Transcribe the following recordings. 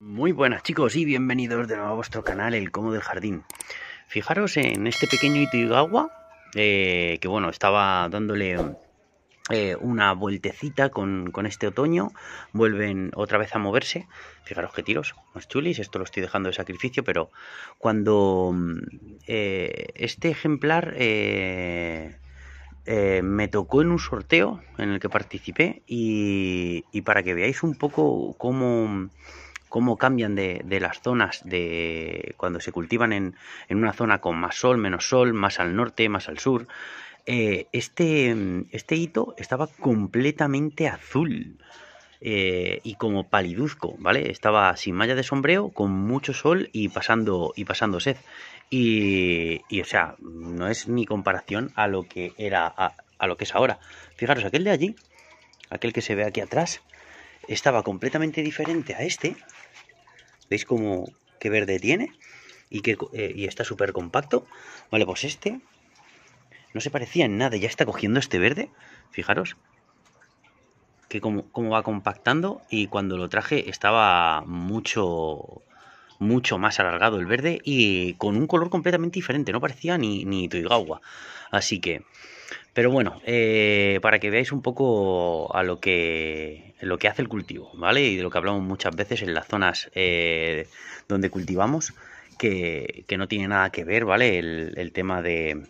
Muy buenas chicos y bienvenidos de nuevo a vuestro canal El Como del Jardín. Fijaros en este pequeño Itigawa, eh, que bueno, estaba dándole eh, una vueltecita con, este otoño. Vuelven otra vez a moverse. Fijaros qué tiros, más chulis, esto lo estoy dejando de sacrificio, pero cuando mm, eh, este ejemplar... me tocó en un sorteo en el que participé y para que veáis un poco cómo, cómo cambian de, las zonas de cuando se cultivan en, una zona con más sol, menos sol, más al norte, más al sur. Eh, este, este hito estaba completamente azul. Eh, y como paliduzco, ¿vale? Estaba sin malla de sombreo, con mucho sol y pasando, y pasando sed. Y, o sea, no es ni comparación a lo que era, a, lo que es ahora. Fijaros, aquel de allí, aquel que se ve aquí atrás, estaba completamente diferente a este, ¿Veis cómo qué verde tiene? Eh, y, está súper compacto. Vale, pues este no se parecía en nada. Ya está cogiendo este verde. Fijaros. Que como va compactando. Y cuando lo traje estaba mucho mucho más alargado el verde y con un color completamente diferente, no parecía ni, ni Así que, pero bueno, eh, para que veáis un poco a lo que, lo que hace el cultivo, ¿vale? Y de lo que hablamos muchas veces en las zonas eh, donde cultivamos, que, no tiene nada que ver, ¿vale? El, tema de,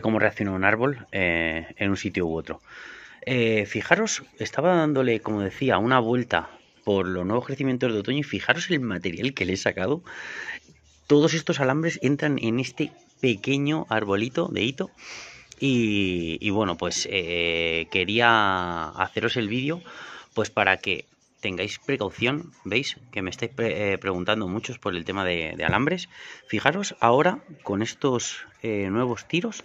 cómo reacciona un árbol eh, en un sitio u otro. fijaros, estaba dándole, como decía, una vuelta por los nuevos crecimientos de otoño y fijaros el material que le he sacado. Todos estos alambres entran en este pequeño arbolito de hito. Y, bueno, pues eh, quería haceros el vídeo pues para que tengáis precaución, veis que me estáis eh, preguntando muchos por el tema de, alambres. Fijaros ahora con estos eh, nuevos tiros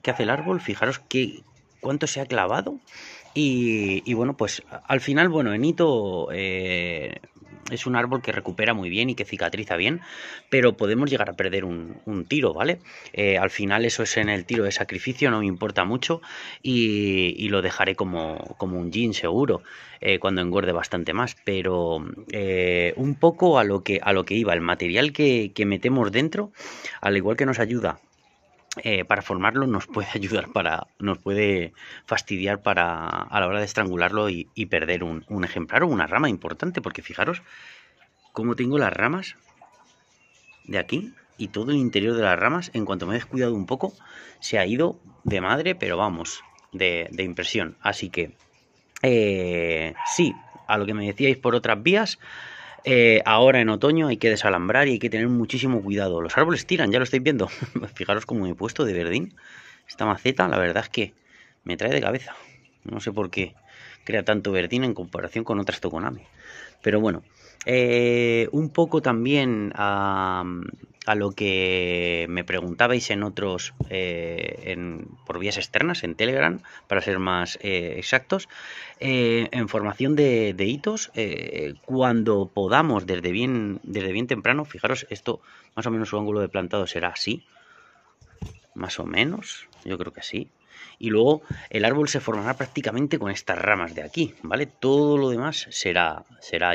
que hace el árbol, fijaros que, cuánto se ha clavado y, bueno, pues al final, bueno, Enito eh, es un árbol que recupera muy bien y que cicatriza bien, pero podemos llegar a perder un, tiro, ¿vale? Eh, al final eso es en el tiro de sacrificio, no me importa mucho y, lo dejaré como, un jean seguro eh, cuando engorde bastante más, pero un poco a lo, que, iba, el material que metemos dentro, al igual que nos ayuda eh, para formarlo nos puede ayudar para nos puede fastidiar para a la hora de estrangularlo y, perder un, ejemplar o una rama importante porque fijaros cómo tengo las ramas de aquí y todo el interior de las ramas en cuanto me he descuidado un poco se ha ido de madre pero vamos de, impresión así que eh, sí a lo que me decíais por otras vías eh, ahora en otoño hay que desalambrar y hay que tener muchísimo cuidado. Los árboles tiran, ya lo estáis viendo. Fijaros cómo me he puesto de verdín. Esta maceta, la verdad es que me trae de cabeza. No sé por qué crea tanto Bertina en comparación con otras Tokonami. Pero bueno, eh, un poco también a, lo que me preguntabais en otros, eh, por vías externas, en Telegram, para ser más eh, exactos, en formación de, hitos, cuando podamos, desde bien, desde bien temprano, fijaros, esto más o menos su ángulo de plantado será así, más o menos, yo creo que así, y luego el árbol se formará prácticamente con estas ramas de aquí, ¿vale? Todo lo demás será, será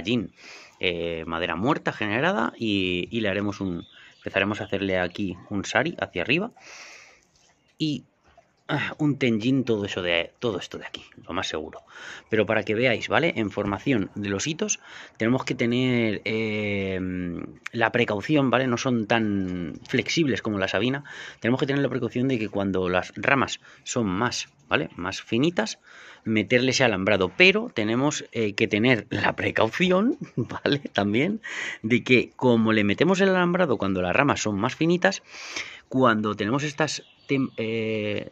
eh, madera muerta generada y, le haremos un, empezaremos a hacerle aquí un sari hacia arriba y Ah, un Tenjin todo, eso de, todo esto de aquí, lo más seguro. Pero para que veáis, ¿vale? En formación de los hitos tenemos que tener em, la precaución, ¿vale? No son tan flexibles como la sabina. Tenemos que tener la precaución de que cuando las ramas son más, ¿vale? Más finitas, meterle ese alambrado. Pero tenemos eh, que tener la precaución, ¿vale? También de que como le metemos el alambrado cuando las ramas son más finitas, cuando tenemos estas eh,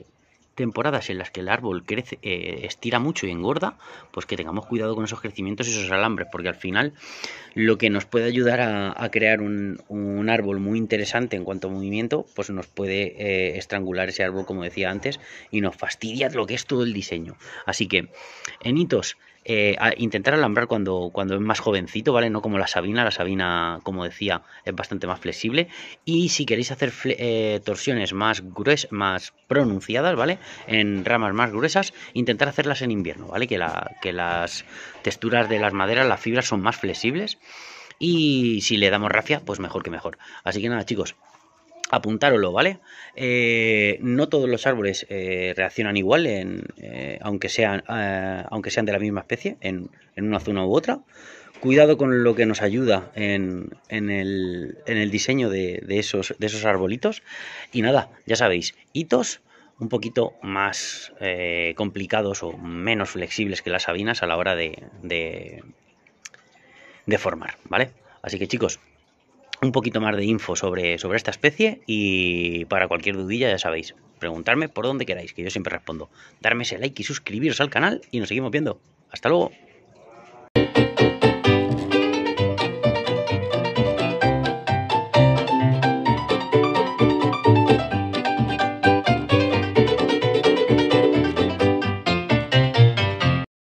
temporadas en las que el árbol crece, eh, estira mucho y engorda, pues que tengamos cuidado con esos crecimientos y esos alambres, porque al final lo que nos puede ayudar a, crear un, árbol muy interesante en cuanto a movimiento, pues nos puede eh, estrangular ese árbol, como decía antes, y nos fastidia lo que es todo el diseño. Así que, en hitos eh, intentar alambrar cuando, cuando es más jovencito, ¿vale? No como la Sabina, la Sabina, como decía, es bastante más flexible. Y si queréis hacer eh, torsiones más más pronunciadas, ¿vale? En ramas más gruesas, intentar hacerlas en invierno, ¿vale? Que, que las texturas de las maderas, las fibras son más flexibles. Y si le damos rafia, pues mejor que mejor. Así que nada, chicos, apuntároslo, ¿vale? Eh, no todos los árboles eh, reaccionan igual, en, eh, aunque, sean, aunque sean de la misma especie, en, una zona u otra. Cuidado con lo que nos ayuda en, el, diseño de, esos, de esos arbolitos. Y nada, ya sabéis, hitos un poquito más complicados o menos flexibles que las sabinas a la hora de, de formar, ¿vale? Así que chicos, un poquito más de info sobre, sobre esta especie y para cualquier dudilla ya sabéis, preguntarme por donde queráis, que yo siempre respondo. Darme ese like y suscribiros al canal y nos seguimos viendo. Hasta luego.